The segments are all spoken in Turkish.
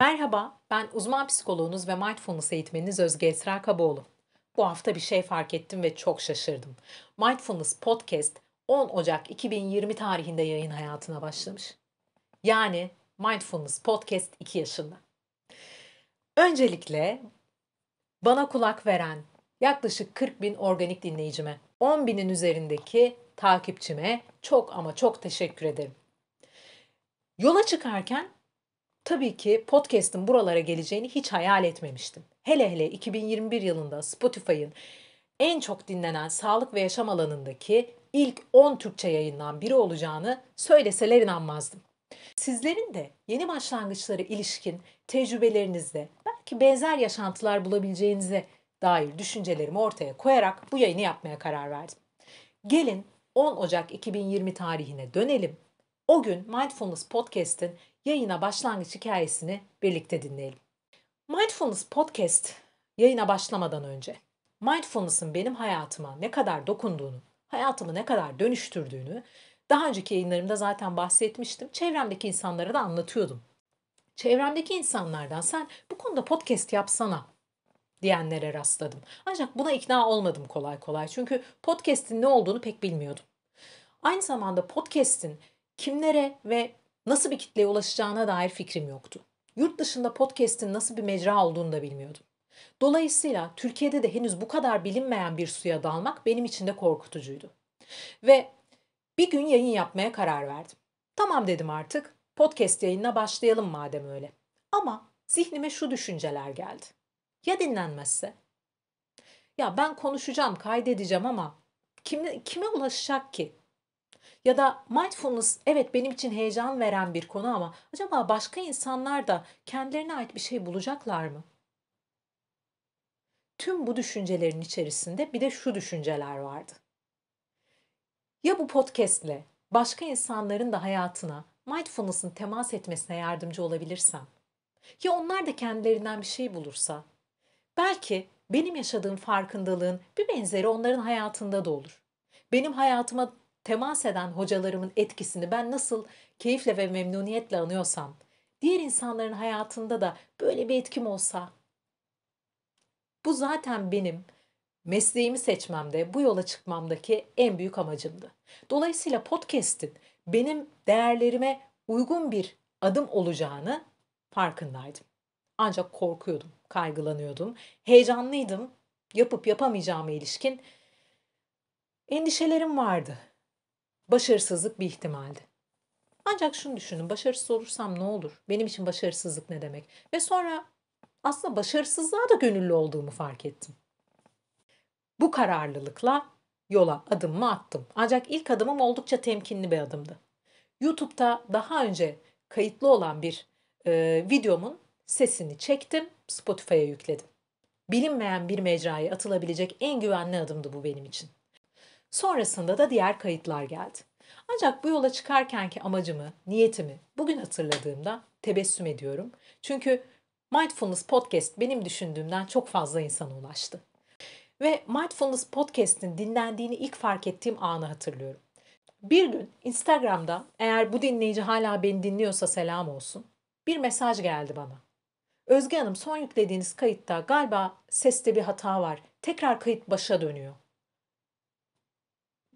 Merhaba, ben uzman psikoloğunuz ve mindfulness eğitmeniniz Özge Esra Kaboğlu. Bu hafta bir şey fark ettim ve çok şaşırdım. Mindfulness Podcast 10 Ocak 2020 tarihinde yayın hayatına başlamış. Yani Mindfulness Podcast 2 yaşında. Öncelikle bana kulak veren yaklaşık 40 bin organik dinleyicime, 10 binin üzerindeki takipçime çok ama çok teşekkür ederim. Yola çıkarken Tabii ki podcast'ın buralara geleceğini hiç hayal etmemiştim. Hele hele 2021 yılında Spotify'ın en çok dinlenen sağlık ve yaşam alanındaki ilk 10 Türkçe yayından biri olacağını söyleseler inanmazdım. Sizlerin de yeni başlangıçlara ilişkin tecrübelerinizde belki benzer yaşantılar bulabileceğinize dair düşüncelerimi ortaya koyarak bu yayını yapmaya karar verdim. Gelin 10 Ocak 2020 tarihine dönelim. O gün Mindfulness Podcast'in yayına başlangıç hikayesini birlikte dinleyelim. Mindfulness Podcast yayına başlamadan önce mindfulness'ın benim hayatıma ne kadar dokunduğunu, hayatımı ne kadar dönüştürdüğünü daha önceki yayınlarımda zaten bahsetmiştim. Çevremdeki insanlara da anlatıyordum. Çevremdeki insanlardan sen bu konuda podcast yapsana diyenlere rastladım. Ancak buna ikna olmadım kolay kolay. Çünkü podcast'in ne olduğunu pek bilmiyordum. Aynı zamanda podcast'in kimlere ve nasıl bir kitleye ulaşacağına dair fikrim yoktu. Yurt dışında podcast'in nasıl bir mecra olduğunu da bilmiyordum. Dolayısıyla Türkiye'de de henüz bu kadar bilinmeyen bir suya dalmak benim için de korkutucuydu. Ve bir gün yayın yapmaya karar verdim. Tamam dedim artık. Podcast yayınına başlayalım madem öyle. Ama zihnime şu düşünceler geldi. Ya dinlenmezse? Ya ben konuşacağım, kaydedeceğim ama kim, kime ulaşacak ki? Ya da mindfulness evet benim için heyecan veren bir konu ama acaba başka insanlar da kendilerine ait bir şey bulacaklar mı? Tüm bu düşüncelerin içerisinde bir de şu düşünceler vardı. Ya bu podcastle başka insanların da hayatına mindfulness'ın temas etmesine yardımcı olabilirsem, ya onlar da kendilerinden bir şey bulursa, belki benim yaşadığım farkındalığın bir benzeri onların hayatında da olur. Benim hayatıma temas eden hocalarımın etkisini ben nasıl keyifle ve memnuniyetle anıyorsam, diğer insanların hayatında da böyle bir etkim olsa, bu zaten benim mesleğimi seçmemde, bu yola çıkmamdaki en büyük amacımdı. Dolayısıyla podcast'in benim değerlerime uygun bir adım olacağını farkındaydım. Ancak korkuyordum, kaygılanıyordum, heyecanlıydım, yapıp yapamayacağıma ilişkin endişelerim vardı başarısızlık bir ihtimaldi. Ancak şunu düşünün, başarısız olursam ne olur? Benim için başarısızlık ne demek? Ve sonra aslında başarısızlığa da gönüllü olduğumu fark ettim. Bu kararlılıkla yola adımımı attım. Ancak ilk adımım oldukça temkinli bir adımdı. YouTube'da daha önce kayıtlı olan bir e, videomun sesini çektim, Spotify'a yükledim. Bilinmeyen bir mecraya atılabilecek en güvenli adımdı bu benim için. Sonrasında da diğer kayıtlar geldi. Ancak bu yola çıkarkenki amacımı, niyetimi bugün hatırladığımda tebessüm ediyorum. Çünkü Mindfulness Podcast benim düşündüğümden çok fazla insana ulaştı. Ve Mindfulness Podcast'in dinlendiğini ilk fark ettiğim anı hatırlıyorum. Bir gün Instagram'da eğer bu dinleyici hala beni dinliyorsa selam olsun. Bir mesaj geldi bana. Özge Hanım son yüklediğiniz kayıtta galiba seste bir hata var. Tekrar kayıt başa dönüyor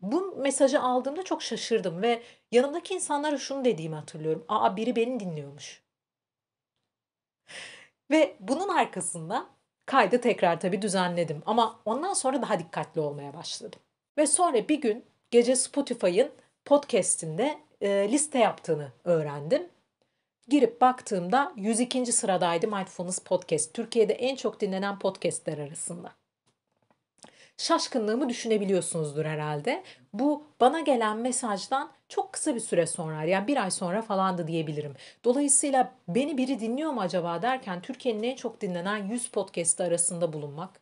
bu mesajı aldığımda çok şaşırdım ve yanımdaki insanlara şunu dediğimi hatırlıyorum. Aa biri beni dinliyormuş. Ve bunun arkasında kaydı tekrar tabii düzenledim ama ondan sonra daha dikkatli olmaya başladım. Ve sonra bir gün gece Spotify'ın podcast'inde e, liste yaptığını öğrendim. Girip baktığımda 102. sıradaydı Mindfulness Podcast. Türkiye'de en çok dinlenen podcast'ler arasında şaşkınlığımı düşünebiliyorsunuzdur herhalde. Bu bana gelen mesajdan çok kısa bir süre sonra yani bir ay sonra falandı diyebilirim. Dolayısıyla beni biri dinliyor mu acaba derken Türkiye'nin en çok dinlenen 100 podcast'ı arasında bulunmak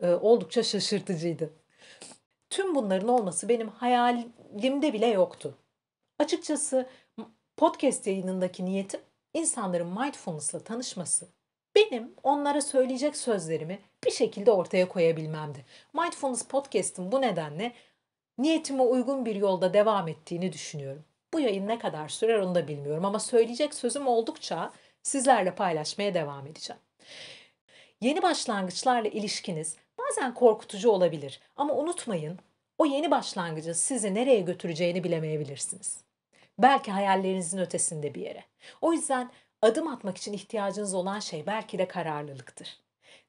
e, oldukça şaşırtıcıydı. Tüm bunların olması benim hayalimde bile yoktu. Açıkçası podcast yayınındaki niyetim insanların mindfulness'la tanışması benim onlara söyleyecek sözlerimi bir şekilde ortaya koyabilmemdi. Mindfulness Podcast'ın bu nedenle niyetime uygun bir yolda devam ettiğini düşünüyorum. Bu yayın ne kadar sürer onu da bilmiyorum ama söyleyecek sözüm oldukça sizlerle paylaşmaya devam edeceğim. Yeni başlangıçlarla ilişkiniz bazen korkutucu olabilir ama unutmayın o yeni başlangıcı sizi nereye götüreceğini bilemeyebilirsiniz. Belki hayallerinizin ötesinde bir yere. O yüzden adım atmak için ihtiyacınız olan şey belki de kararlılıktır.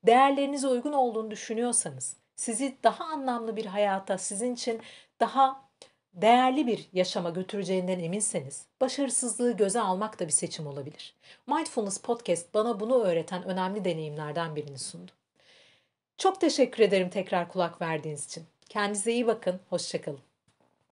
Değerlerinize uygun olduğunu düşünüyorsanız, sizi daha anlamlı bir hayata, sizin için daha değerli bir yaşama götüreceğinden eminseniz, başarısızlığı göze almak da bir seçim olabilir. Mindfulness Podcast bana bunu öğreten önemli deneyimlerden birini sundu. Çok teşekkür ederim tekrar kulak verdiğiniz için. Kendinize iyi bakın, hoşçakalın.